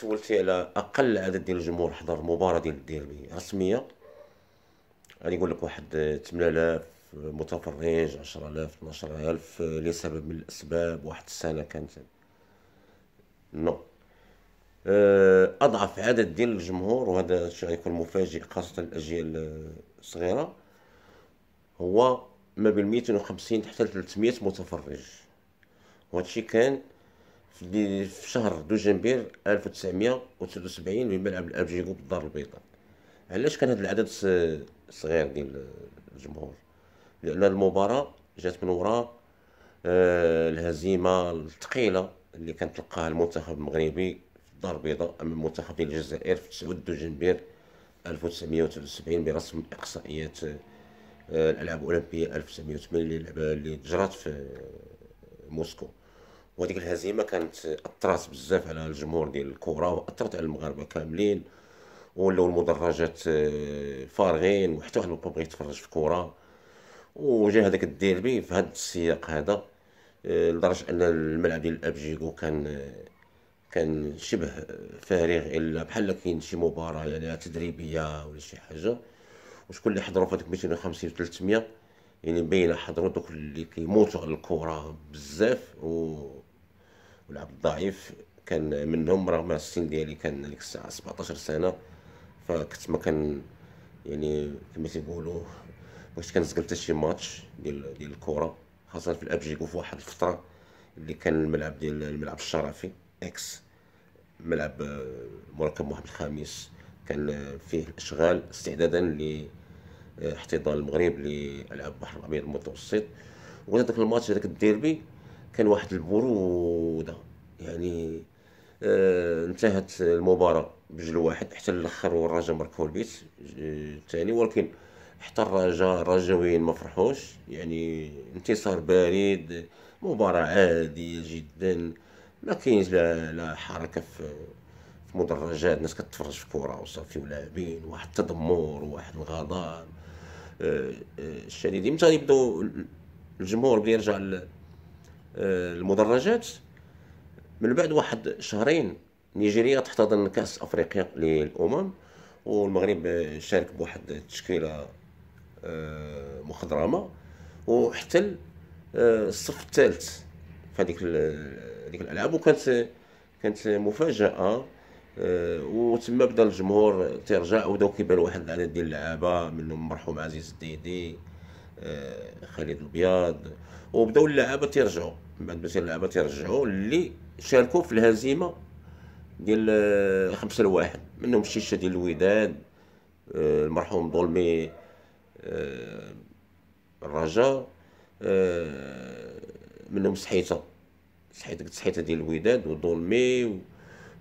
سولتي على اقل عدد ديال الجمهور حضر مباراه ديال الديربي رسميه غادي نقول لك واحد 8000 متفرج 10000 12000 لسبب من الاسباب واحد السنه كانت نو آه، اضعف عدد ديال الجمهور وهذا الشيء غيكون مفاجئ خاصه الاجيال الصغيره هو ما بين 250 حتى 300 متفرج وهادشي كان في شهر دجنبير 1973 في ملعب جيكو بالدار البيضاء علاش كان هذا العدد صغير ديال الجمهور لان المباراه جات من وراء آه، الهزيمه الثقيله اللي كان تلقاها المنتخب المغربي في الدار البيضاء امام منتخب ديال الجزائر في 9 دجنبير 1973 برسم اقصائيات آه، الالعاب الاولمبيه 1980 اللي جرات في آه، موسكو وهذيك الهزيمه كانت اثرت بزاف على الجمهور ديال الكره واثرت على المغاربه كاملين ولاو المدرجات آه، فارغين وحتى واحد ما بغى يتفرج في الكره وجا هذاك الديربي في هذا السياق هذا آه، لدرجه ان الملعب ديال الابجيكو كان آه، كان شبه فارغ الا بحال كاين شي مباراه يعني تدريبيه ولا شي حاجه وشكون اللي حضروا في هذوك 250 و 300 يعني بين حضروا دوك اللي كيموتوا على الكره بزاف و ولعب ضعيف كان منهم رغم السن ديالي كان ديك الساعه 17 سنه فكنت ما كان يعني كما تيقولوا واش كان حتى شي ماتش ديال ديال الكره خاصه في الابجيك وفي واحد الفتره اللي كان الملعب ديال الملعب الشرفي اكس ملعب آه، مركب واحد الخامس كان آه، فيه الاشغال استعدادا ل احتضان المغرب لالعاب البحر الابيض المتوسط وذاك الماتش هذاك الديربي كان واحد البروده يعني آه انتهت المباراه بجل واحد حتى الاخر والرجاء مركو البيت الثاني ولكن حتى الرجاء الرجاويين ما فرحوش يعني انتصار بارد مباراه عاديه جدا ما كاينش لا لا حركه في مدرجات ناس كتفرج في كره وصافي ولاعبين واحد التذمر واحد الغضب الشديد امتى يبداو الجمهور بدا يرجع آه، من بعد واحد شهرين نيجيريا تحتضن كاس افريقيا للامم والمغرب شارك بواحد التشكيله آه، مخضرمه وحتى آه، الصف الثالث في هذيك الالعاب وكانت كانت مفاجاه آه، وتما بدا الجمهور تيرجع وبداو كيبان واحد العدد ديال اللعابه منهم مرحوم عزيز الديدي آه، خالد البياض وبداو اللعابه تيرجعوا من بعد مثلا اللعابه تيرجعوا اللي شاركوا في الهزيمه ديال آه، خمسة لواحد منهم الشيشه ديال الوداد المرحوم ظلمي الرجاء منهم صحيته صحيته ديال الوداد وظلمي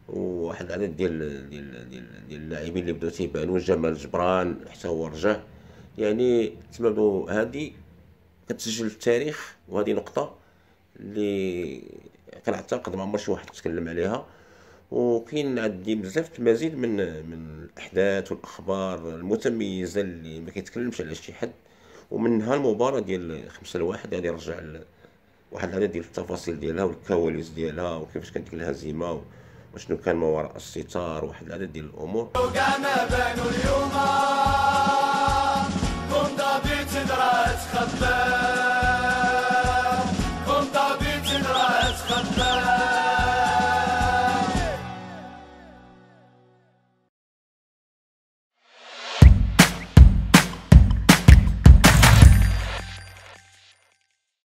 وواحد العدد ديال ديال ديال ديال اللاعبين اللي بداو تيبانو جمال جبران حتى هو رجع يعني تما بداو هادي كتسجل في التاريخ وهادي نقطه اللي كنعتقد ما عمر شي واحد تكلم عليها وكاين عندي بزاف المزيد من من الاحداث والاخبار المتميزه اللي ما كيتكلمش على شي حد ومنها المباراه ديال 5 لواحد غادي يعني نرجع واحد العدد ديال التفاصيل ديالها والكواليس ديالها وكيفاش كانت الهزيمه وشنو كان ما وراء الستار واحد العدد ديال الامور